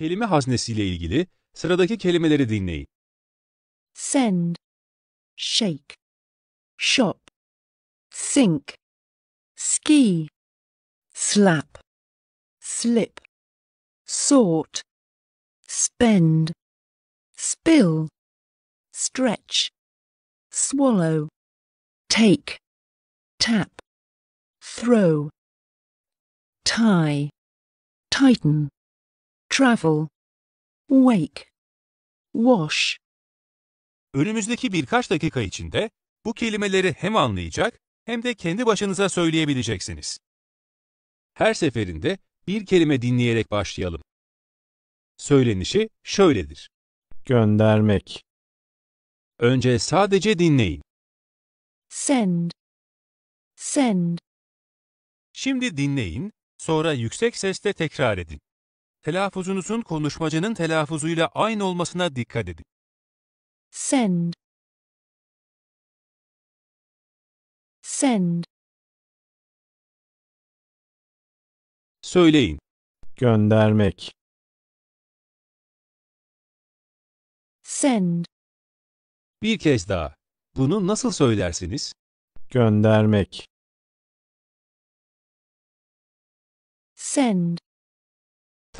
Kelime haznesiyle ilgili sıradaki kelimeleri dinleyin. Send, shake, shop, sink, ski, slap, slip, sort, spend, spill, stretch, swallow, take, tap, throw, tie, tighten travel, wake, wash. Önümüzdeki birkaç dakika içinde bu kelimeleri hem anlayacak hem de kendi başınıza söyleyebileceksiniz. Her seferinde bir kelime dinleyerek başlayalım. Söylenişi şöyledir. Göndermek. Önce sadece dinleyin. Send. Send. Şimdi dinleyin, sonra yüksek sesle tekrar edin. Telaffuzunuzun konuşmacının telaffuzuyla aynı olmasına dikkat edin. Send. Send. Söyleyin. Göndermek. Send. Bir kez daha. Bunu nasıl söylersiniz? Göndermek. Send.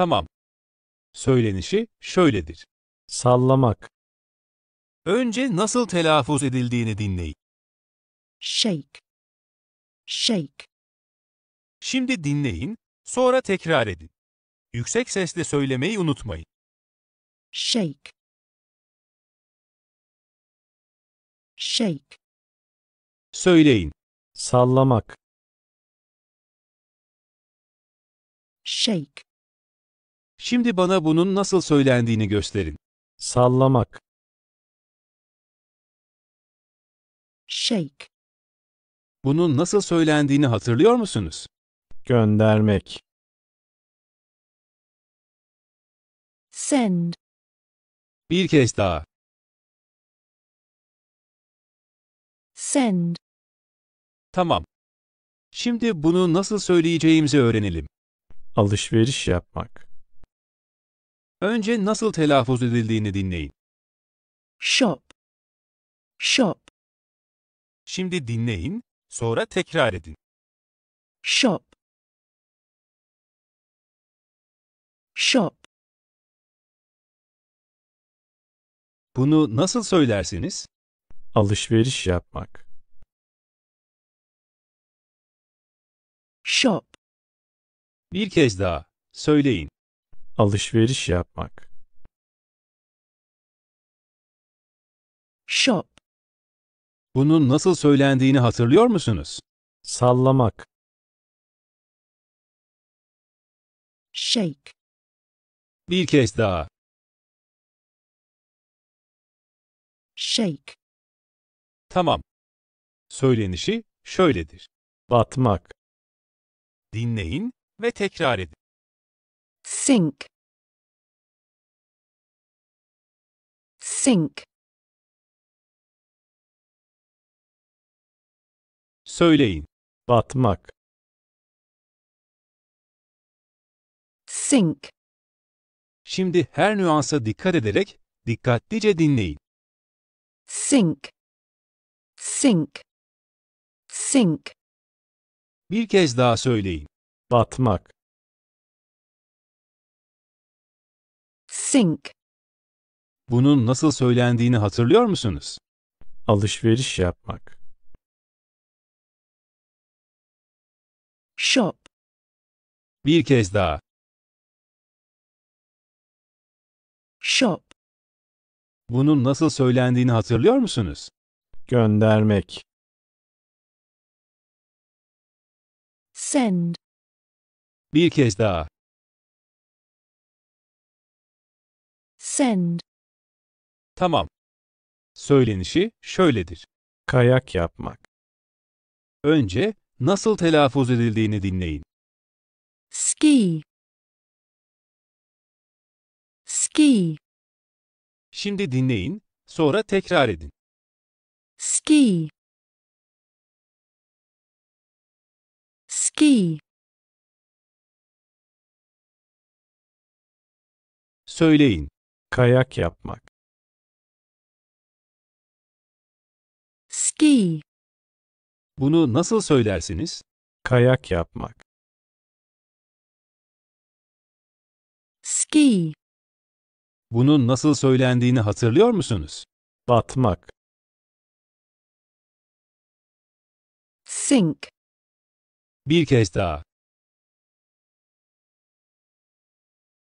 Tamam. Söylenişi şöyledir. Sallamak. Önce nasıl telaffuz edildiğini dinleyin. Shake. Shake. Şimdi dinleyin, sonra tekrar edin. Yüksek sesle söylemeyi unutmayın. Shake. Shake. Söyleyin. Sallamak. Shake. Şimdi bana bunun nasıl söylendiğini gösterin. Sallamak. Shake. Bunun nasıl söylendiğini hatırlıyor musunuz? Göndermek. Send. Bir kez daha. Send. Tamam. Şimdi bunu nasıl söyleyeceğimizi öğrenelim. Alışveriş yapmak. Önce nasıl telaffuz edildiğini dinleyin. Shop. Shop. Şimdi dinleyin, sonra tekrar edin. Shop. Shop. Bunu nasıl söylersiniz? Alışveriş yapmak. Shop. Bir kez daha söyleyin. Alışveriş yapmak. Shop. Bunun nasıl söylendiğini hatırlıyor musunuz? Sallamak. Shake. Bir kez daha. Shake. Tamam. Söylenişi şöyledir. Batmak. Dinleyin ve tekrar edin. Sink. Sink. Söyleyin. Batmak. Sink. Şimdi her nüansa dikkat ederek dikkatlice dinleyin. Sink. Sink. Sink. Bir kez daha söyleyin. Batmak. Sink. Bunun nasıl söylendiğini hatırlıyor musunuz? Alışveriş yapmak. Shop. Bir kez daha. Shop. Bunun nasıl söylendiğini hatırlıyor musunuz? Göndermek. Send. Bir kez daha. Send. Tamam. Söylenişi şöyledir. Kayak yapmak. Önce nasıl telaffuz edildiğini dinleyin. Ski. Ski. Şimdi dinleyin, sonra tekrar edin. Ski. Ski. Söyleyin. Kayak yapmak. Ski. Bunu nasıl söylersiniz? Kayak yapmak. Ski. Bunun nasıl söylendiğini hatırlıyor musunuz? Batmak. Sink. Bir kez daha.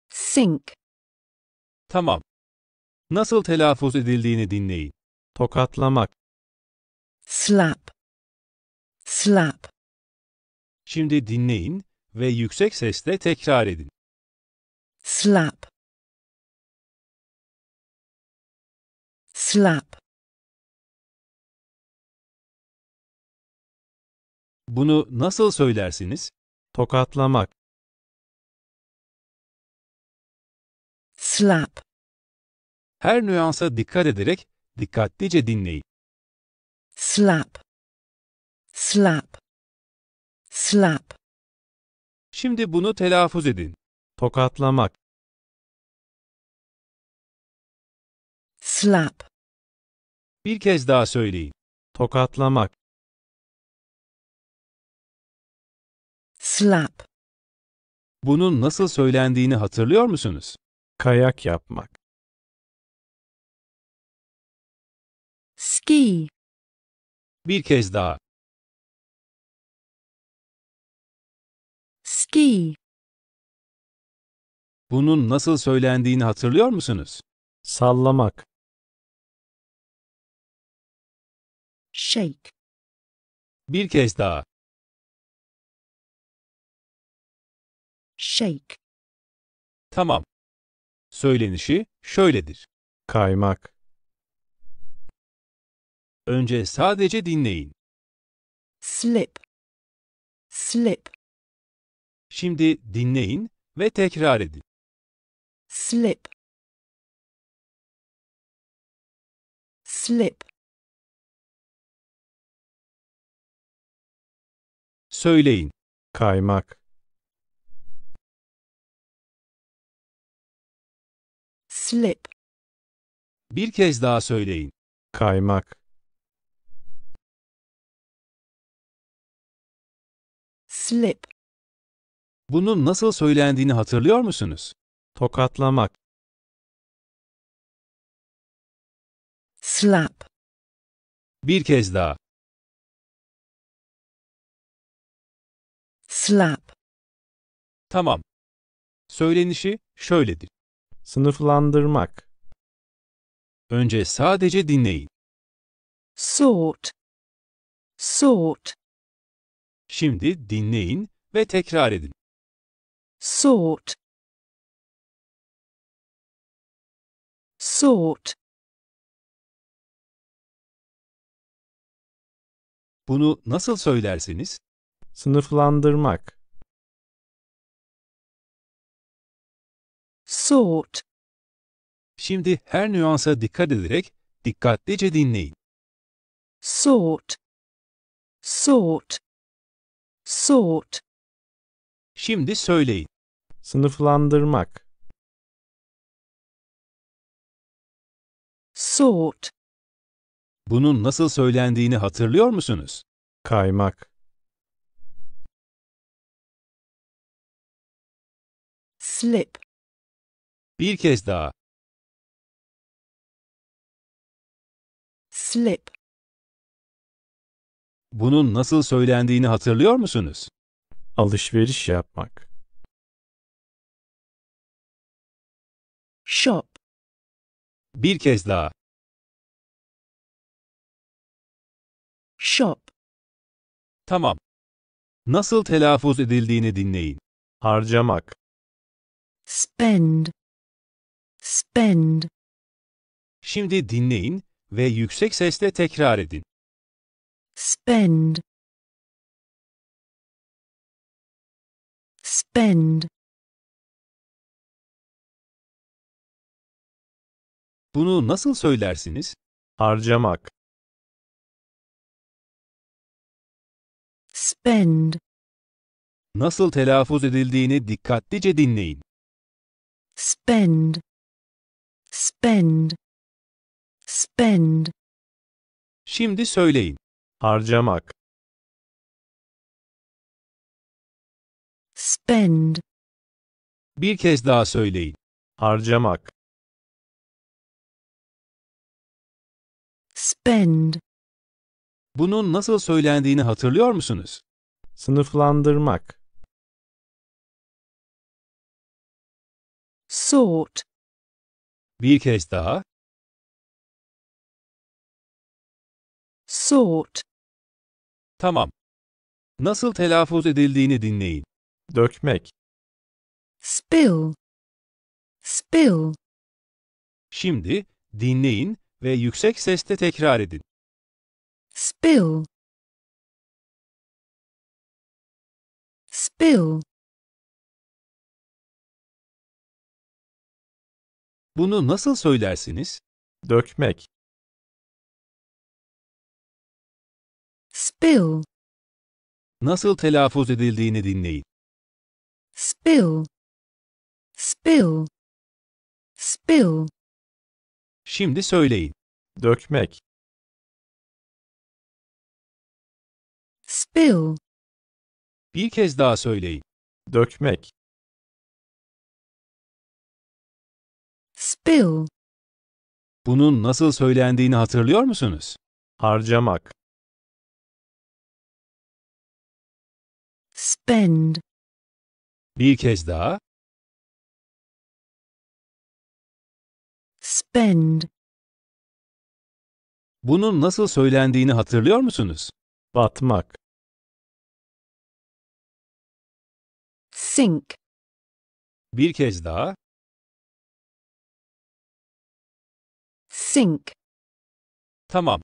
Sink. Tamam. Nasıl telaffuz edildiğini dinleyin. Tokatlamak slap, slap. Şimdi dinleyin ve yüksek sesle tekrar edin. Slap, slap. Bunu nasıl söylersiniz? Tokatlamak. Slap. Her nüansa dikkat ederek dikkatlice dinleyin. Slap. Slap. Slap. Şimdi bunu telaffuz edin. Tokatlamak. Slap. Bir kez daha söyleyin. Tokatlamak. Slap. Bunun nasıl söylendiğini hatırlıyor musunuz? Kayak yapmak. Ski. Bir kez daha. Ski. Bunun nasıl söylendiğini hatırlıyor musunuz? Sallamak. Shake. Bir kez daha. Shake. Tamam. Söylenişi şöyledir. Kaymak. Önce sadece dinleyin. Slip. Slip. Şimdi dinleyin ve tekrar edin. Slip. Slip. Söyleyin. Kaymak. Slip. Bir kez daha söyleyin. Kaymak. slip. Bunun nasıl söylendiğini hatırlıyor musunuz? Tokatlamak. Slap. Bir kez daha. Slap. Tamam. Söylenişi şöyledir. Sınıflandırmak. Önce sadece dinleyin. Sort. Sort. Şimdi dinleyin ve tekrar edin. Sort. Sort. Bunu nasıl söylersiniz? Sınıflandırmak. Sort. Şimdi her nüansa dikkat ederek dikkatlice dinleyin. Sort. Sort. Sort. Şimdi söyleyin. Sınıflandırmak. Sort. Bunun nasıl söylendiğini hatırlıyor musunuz? Kaymak. Slip. Bir kez daha. Slip. Bunun nasıl söylendiğini hatırlıyor musunuz? Alışveriş yapmak. Shop. Bir kez daha. Shop. Tamam. Nasıl telaffuz edildiğini dinleyin. Harcamak. Spend. Spend. Şimdi dinleyin ve yüksek sesle tekrar edin spend spend Bunu nasıl söylersiniz? harcamak spend Nasıl telaffuz edildiğini dikkatlice dinleyin. spend spend spend Şimdi söyleyin harcamak spend Bir kez daha söyleyin. harcamak spend Bunun nasıl söylendiğini hatırlıyor musunuz? sınıflandırmak sort Bir kez daha sort Tamam. Nasıl telaffuz edildiğini dinleyin. Dökmek. Spill. Spill. Şimdi dinleyin ve yüksek sesle tekrar edin. Spill. Spill. Bunu nasıl söylersiniz? Dökmek. Spill. Nasıl telaffuz edildiğini dinleyin. Spill. Spill. Spill. Şimdi söyleyin. Dökmek. Spill. Bir kez daha söyleyin. Dökmek. Spill. Bunun nasıl söylendiğini hatırlıyor musunuz? Harcamak. Spend. Bir kez daha. Spend. Bunun nasıl söylendiğini hatırlıyor musunuz? Batmak. Sink. Bir kez daha. Sink. Tamam.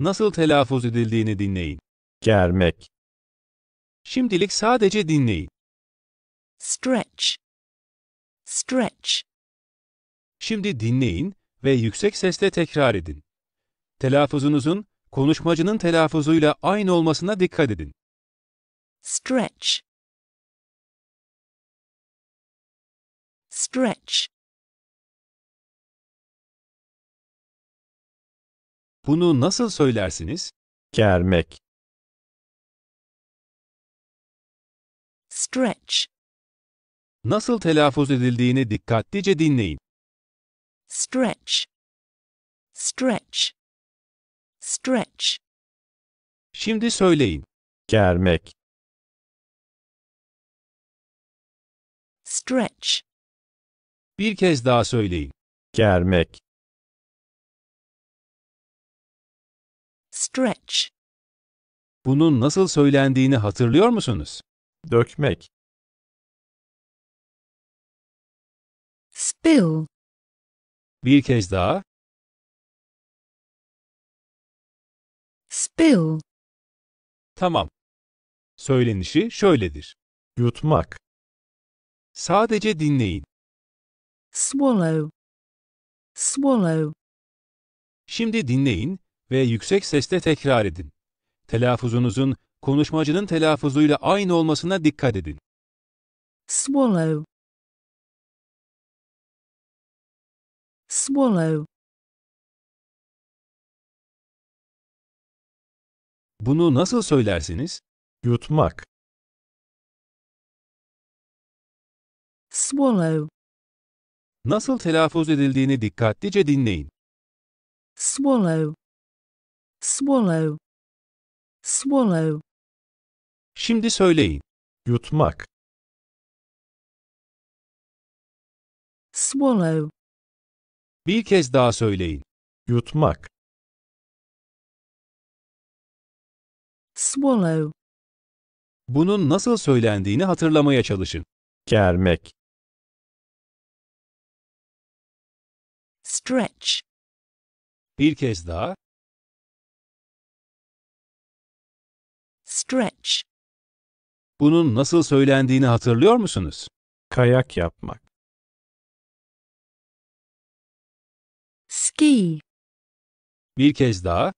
Nasıl telaffuz edildiğini dinleyin. Germek. Şimdilik sadece dinleyin. Stretch. Stretch. Şimdi dinleyin ve yüksek sesle tekrar edin. Telaffuzunuzun konuşmacının telaffuzuyla aynı olmasına dikkat edin. Stretch. Stretch. Bunu nasıl söylersiniz? Germek. Stretch. Nasıl telaffuz edildiğini dikkatlice dinleyin. Stretch. Stretch. Stretch. Şimdi söyleyin. Germek. Stretch. Bir kez daha söyleyin. Germek. Stretch. Bunun nasıl söylendiğini hatırlıyor musunuz? dökmek spill Bir kez daha spill tamam. Söylenişi şöyledir. yutmak Sadece dinleyin. swallow swallow Şimdi dinleyin ve yüksek sesle tekrar edin. Telaffuzunuzun konuşmacının telaffuzuyla aynı olmasına dikkat edin. Swallow. Swallow. Bunu nasıl söylersiniz? Yutmak. Swallow. Nasıl telaffuz edildiğini dikkatlice dinleyin. Swallow. Swallow. Swallow. Şimdi söyleyin. Yutmak. swallow, Bir kez daha söyleyin. Yutmak. swallow, Bunun nasıl söylendiğini hatırlamaya çalışın. Germek. stretch, Bir kez daha. stretch, bunun nasıl söylendiğini hatırlıyor musunuz? Kayak yapmak. Ski. Bir kez daha.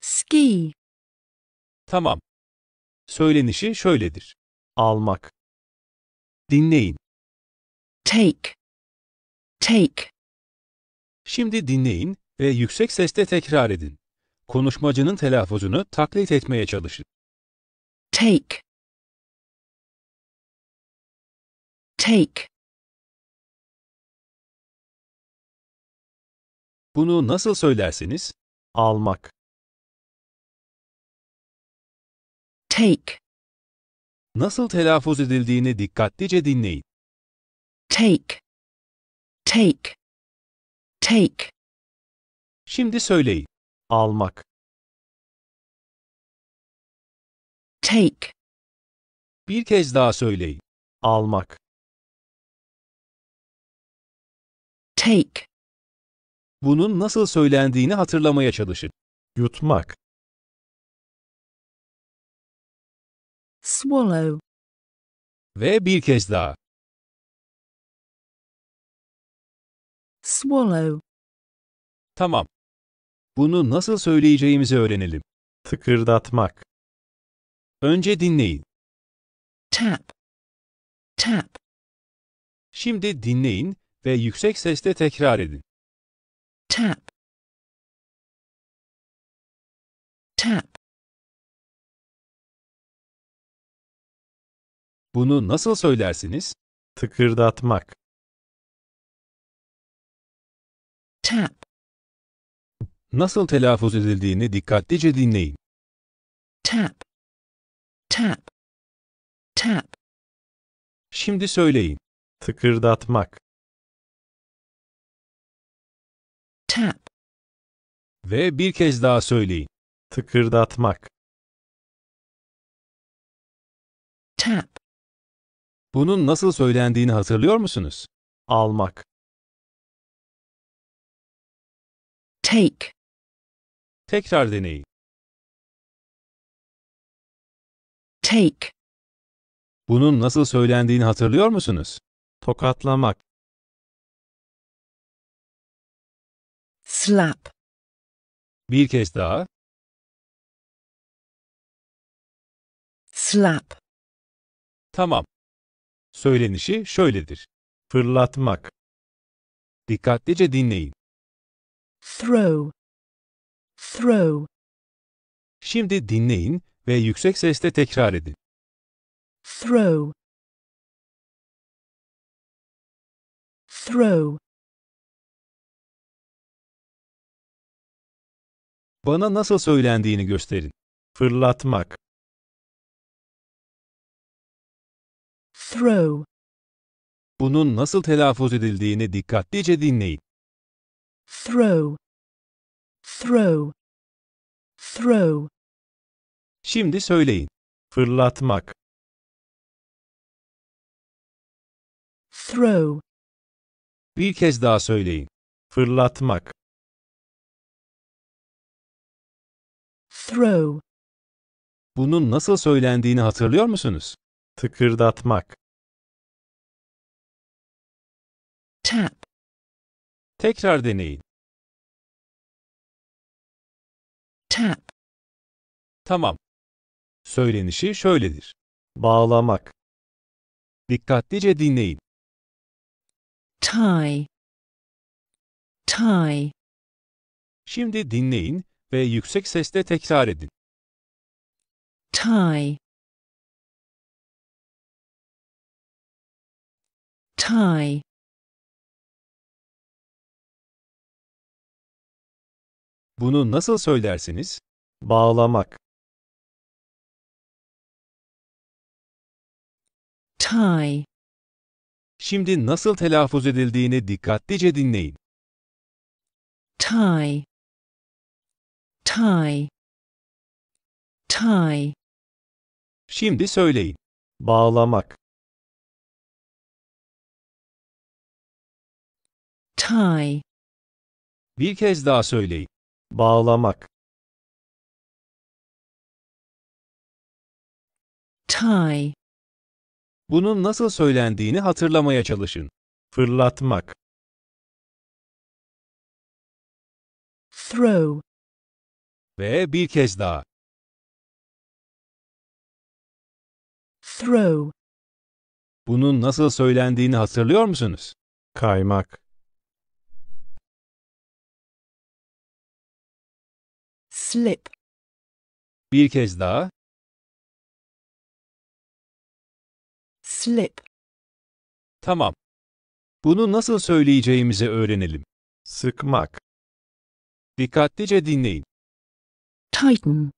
Ski. Tamam. Söylenişi şöyledir. Almak. Dinleyin. Take. Take. Şimdi dinleyin ve yüksek sesle tekrar edin. Konuşmacının telaffuzunu taklit etmeye çalışın. Take. Take. Bunu nasıl söylersiniz? Almak. Take. Nasıl telaffuz edildiğini dikkatlice dinleyin. Take. Take. Take. Şimdi söyleyin almak take Bir kez daha söyleyin. almak take Bunun nasıl söylendiğini hatırlamaya çalışın. yutmak swallow Ve bir kez daha. swallow Tamam. Bunu nasıl söyleyeceğimizi öğrenelim. Tıkırdatmak. Önce dinleyin. Tap. Tap. Şimdi dinleyin ve yüksek sesle tekrar edin. Tap. Tap. Bunu nasıl söylersiniz? Tıkırdatmak. Tap nasıl telaffuz edildiğini dikkatlice dinleyin. Tap. Tap. Tap. Şimdi söyleyin. Tıkırdatmak. Tap. Ve bir kez daha söyleyin. Tıkırdatmak. Tap. Bunun nasıl söylendiğini hatırlıyor musunuz? Almak. Take. Tekrar deneyin. Take. Bunun nasıl söylendiğini hatırlıyor musunuz? Tokatlamak. Slap. Bir kez daha. Slap. Tamam. Söylenişi şöyledir. Fırlatmak. Dikkatlice dinleyin. Throw. Throw. Şimdi dinleyin ve yüksek sesle tekrar edin. Throw. Throw. Bana nasıl söylendiğini gösterin. Fırlatmak. Throw. Bunun nasıl telaffuz edildiğini dikkatlice dinleyin. Throw. Throw. Throw. Şimdi söyleyin. Fırlatmak. Throw. Bir kez daha söyleyin. Fırlatmak. Throw. Bunun nasıl söylendiğini hatırlıyor musunuz? Tıkırdatmak. Tap. Tekrar deneyin. Tap. Tamam. Söylenişi şöyledir. Bağlamak. Dikkatlice dinleyin. Tie. Tie. Şimdi dinleyin ve yüksek sesle tekrar edin. Tie. Tie. Bunu nasıl söylersiniz? Bağlamak. Tie. Şimdi nasıl telaffuz edildiğini dikkatlice dinleyin. Tie. Tie. Tie. Şimdi söyleyin. Bağlamak. Tie. Bir kez daha söyleyin bağlamak tie Bunun nasıl söylendiğini hatırlamaya çalışın. fırlatmak throw ve bir kez daha throw Bunun nasıl söylendiğini hatırlıyor musunuz? kaymak slip. Bir kez daha. Slip. Tamam. Bunu nasıl söyleyeceğimizi öğrenelim. Sıkmak. Dikkatlice dinleyin. Tighten.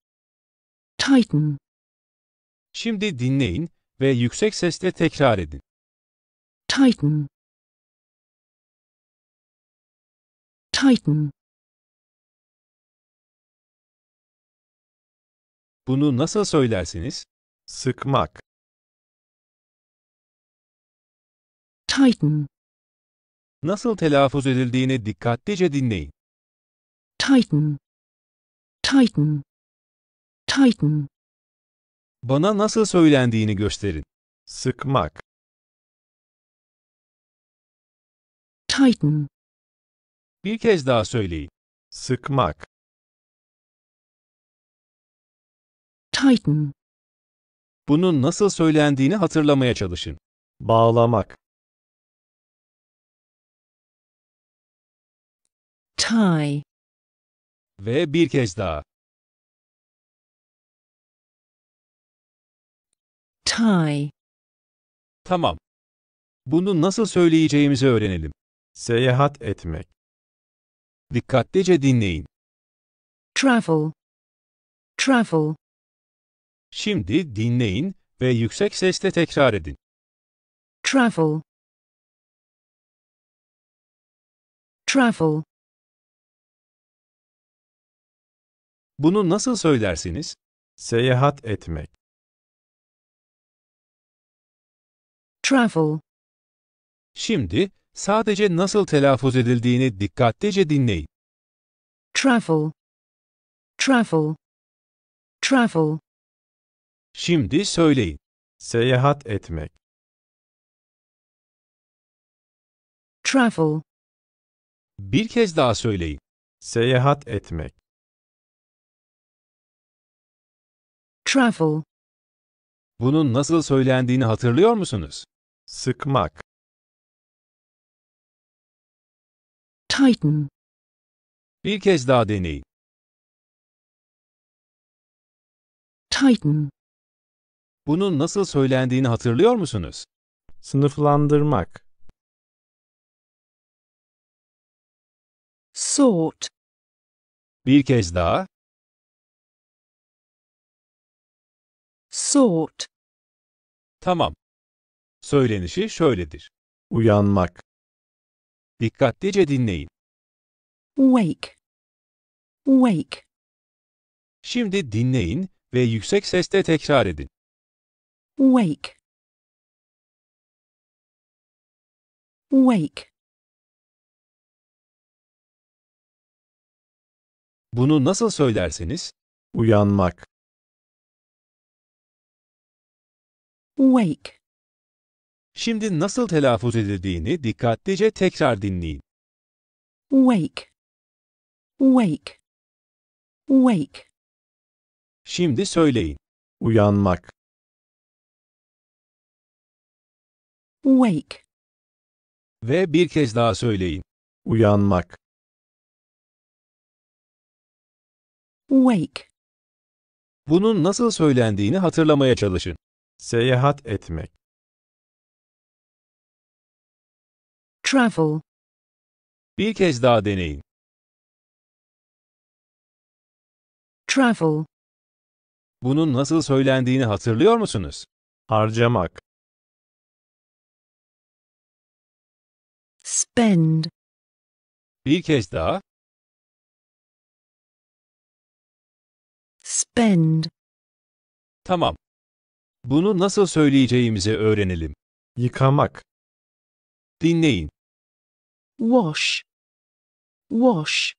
Tighten. Şimdi dinleyin ve yüksek sesle tekrar edin. Tighten. Tighten. Bunu nasıl söylersiniz? Sıkmak. Tighten. Nasıl telaffuz edildiğini dikkatlice dinleyin. Tighten. Tighten. Tighten. Bana nasıl söylendiğini gösterin. Sıkmak. Tighten. Bir kez daha söyleyin. Sıkmak. Tighten. Bunun nasıl söylendiğini hatırlamaya çalışın. Bağlamak. Tie. Ve bir kez daha. Tie. Tamam. Bunu nasıl söyleyeceğimizi öğrenelim. Seyahat etmek. Dikkatlice dinleyin. Travel. Travel. Şimdi dinleyin ve yüksek sesle tekrar edin. Travel. Travel. Bunu nasıl söylersiniz? Seyahat etmek. Travel. Şimdi sadece nasıl telaffuz edildiğini dikkatlice dinleyin. Travel. Travel. Travel. Şimdi söyleyin. Seyahat etmek. travel, Bir kez daha söyleyin. Seyahat etmek. travel, Bunun nasıl söylendiğini hatırlıyor musunuz? Sıkmak. tighten, Bir kez daha deneyin. tighten, bunun nasıl söylendiğini hatırlıyor musunuz? Sınıflandırmak. Sort. Bir kez daha. Sort. Tamam. Söylenişi şöyledir. Uyanmak. Dikkatlice dinleyin. Wake. Wake. Şimdi dinleyin ve yüksek sesle tekrar edin wake wake Bunu nasıl söylerseniz uyanmak wake Şimdi nasıl telaffuz edildiğini dikkatlice tekrar dinleyin. Wake wake wake Şimdi söyleyin. Uyanmak Wake. Ve bir kez daha söyleyin. Uyanmak. Wake. Bunun nasıl söylendiğini hatırlamaya çalışın. Seyahat etmek. Travel. Bir kez daha deneyin. Travel. Bunun nasıl söylendiğini hatırlıyor musunuz? Harcamak. Bend. Bir kez daha. Spend. Tamam. Bunu nasıl söyleyeceğimizi öğrenelim. Yıkamak. Dinleyin. Wash. Wash.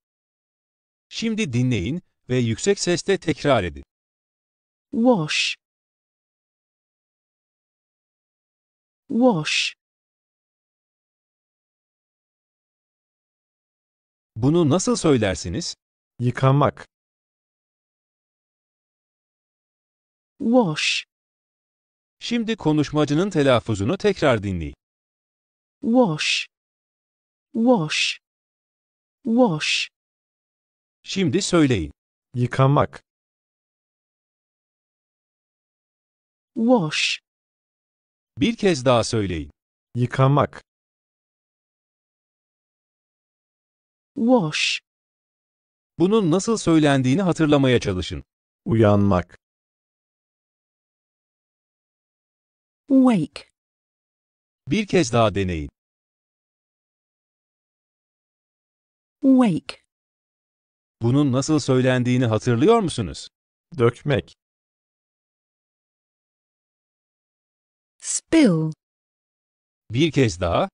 Şimdi dinleyin ve yüksek sesle tekrar edin. Wash. Wash. Bunu nasıl söylersiniz? Yıkamak. Wash. Şimdi konuşmacının telaffuzunu tekrar dinleyin. Wash. Wash. Wash. Şimdi söyleyin. Yıkamak. Wash. Bir kez daha söyleyin. Yıkamak. Wash. Bunun nasıl söylendiğini hatırlamaya çalışın. Uyanmak. Wake. Bir kez daha deneyin. Wake. Bunun nasıl söylendiğini hatırlıyor musunuz? Dökmek. Spill. Bir kez daha.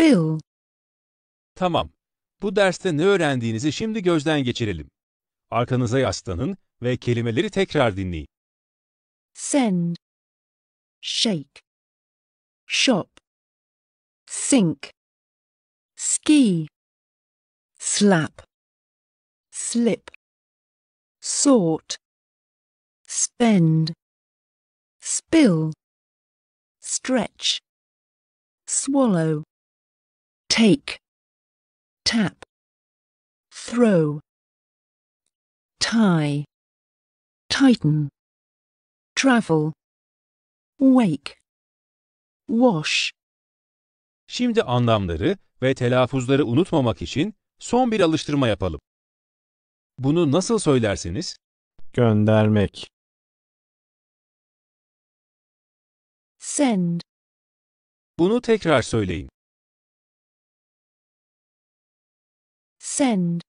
Bill, Tamam. Bu derste ne öğrendiğinizi şimdi gözden geçirelim. Arkanıza yaslanın ve kelimeleri tekrar dinleyin. Send. Shake. Shop. Sink. Ski. Slap. Slip. Sort. Spend. Spill. Stretch. Swallow take, tap, throw, tie, tighten, travel, wake, wash. Şimdi anlamları ve telaffuzları unutmamak için son bir alıştırma yapalım. Bunu nasıl söylersiniz? Göndermek. Send. Bunu tekrar söyleyin. Send.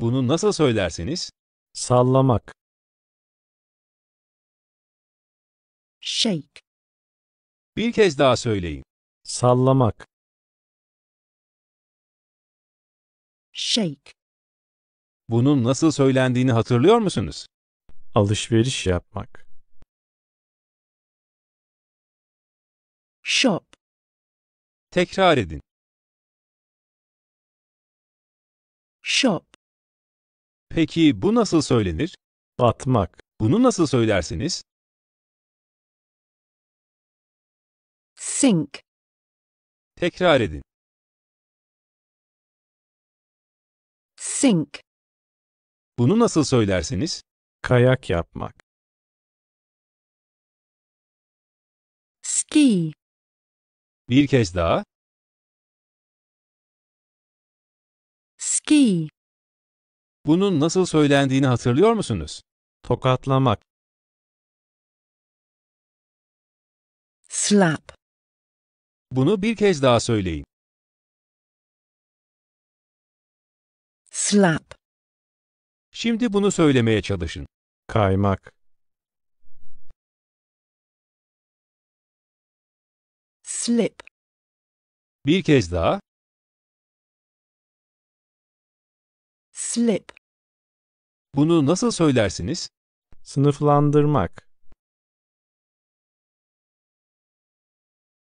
Bunu nasıl söylersiniz? Sallamak. Shake. Bir kez daha söyleyin. Sallamak. Shake. Bunun nasıl söylendiğini hatırlıyor musunuz? Alışveriş yapmak. Shop. Tekrar edin. Shop. Peki bu nasıl söylenir? Batmak. Bunu nasıl söylersiniz? Sink. Tekrar edin. Sink. Bunu nasıl söylersiniz? Kayak yapmak. Ski. Bir kez daha. Giy. Bunun nasıl söylendiğini hatırlıyor musunuz? Tokatlamak. Slap. Bunu bir kez daha söyleyin. Slap. Şimdi bunu söylemeye çalışın. Kaymak. Slip. Bir kez daha. slip. Bunu nasıl söylersiniz? Sınıflandırmak.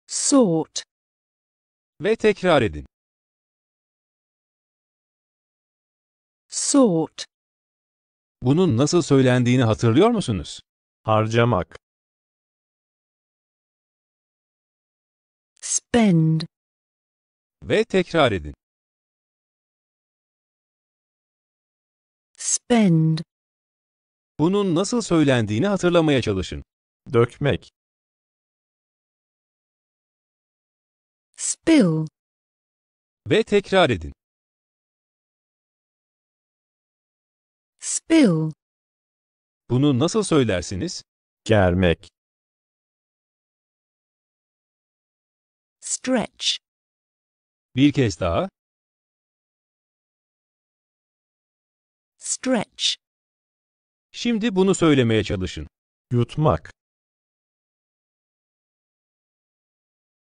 Sort. Ve tekrar edin. Sort. Bunun nasıl söylendiğini hatırlıyor musunuz? Harcamak. Spend. Ve tekrar edin. Bend. Bunun nasıl söylendiğini hatırlamaya çalışın. Dökmek. Spill. Ve tekrar edin. Spill. Bunu nasıl söylersiniz? Germek. Stretch. Bir kez daha. Stretch. Şimdi bunu söylemeye çalışın. Yutmak.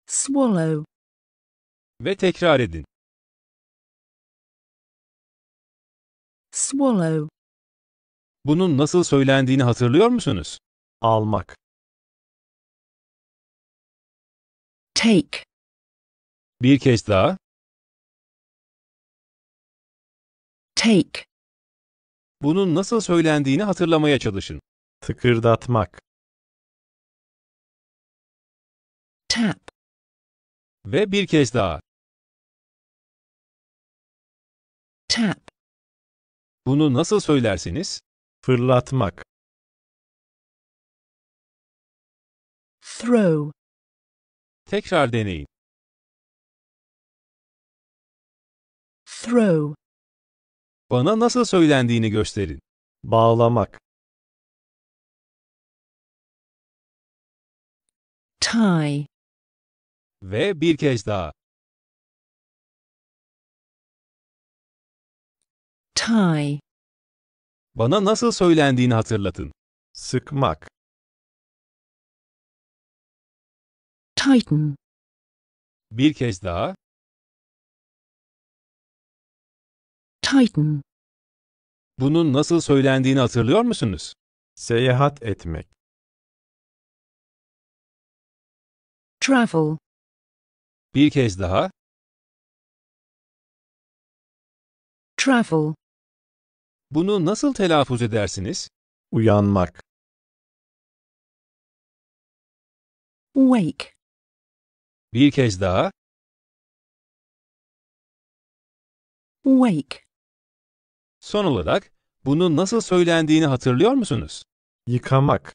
Swallow. Ve tekrar edin. Swallow. Bunun nasıl söylendiğini hatırlıyor musunuz? Almak. Take. Bir kez daha. Take. Bunun nasıl söylendiğini hatırlamaya çalışın. Tıkırdatmak. Tap. Ve bir kez daha. Tap. Bunu nasıl söylersiniz? Fırlatmak. Throw. Tekrar deneyin. Throw. Bana nasıl söylendiğini gösterin. Bağlamak. Tie. Ve bir kez daha. Tie. Bana nasıl söylendiğini hatırlatın. Sıkmak. Tighten. Bir kez daha. Titan. Bunun nasıl söylendiğini hatırlıyor musunuz? Seyahat etmek. Travel. Bir kez daha. Travel. Bunu nasıl telaffuz edersiniz? Uyanmak. Wake. Bir kez daha. Wake. Son olarak, bunu nasıl söylendiğini hatırlıyor musunuz? Yıkamak.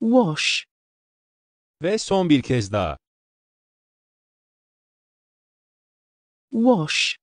Wash. Ve son bir kez daha. Wash.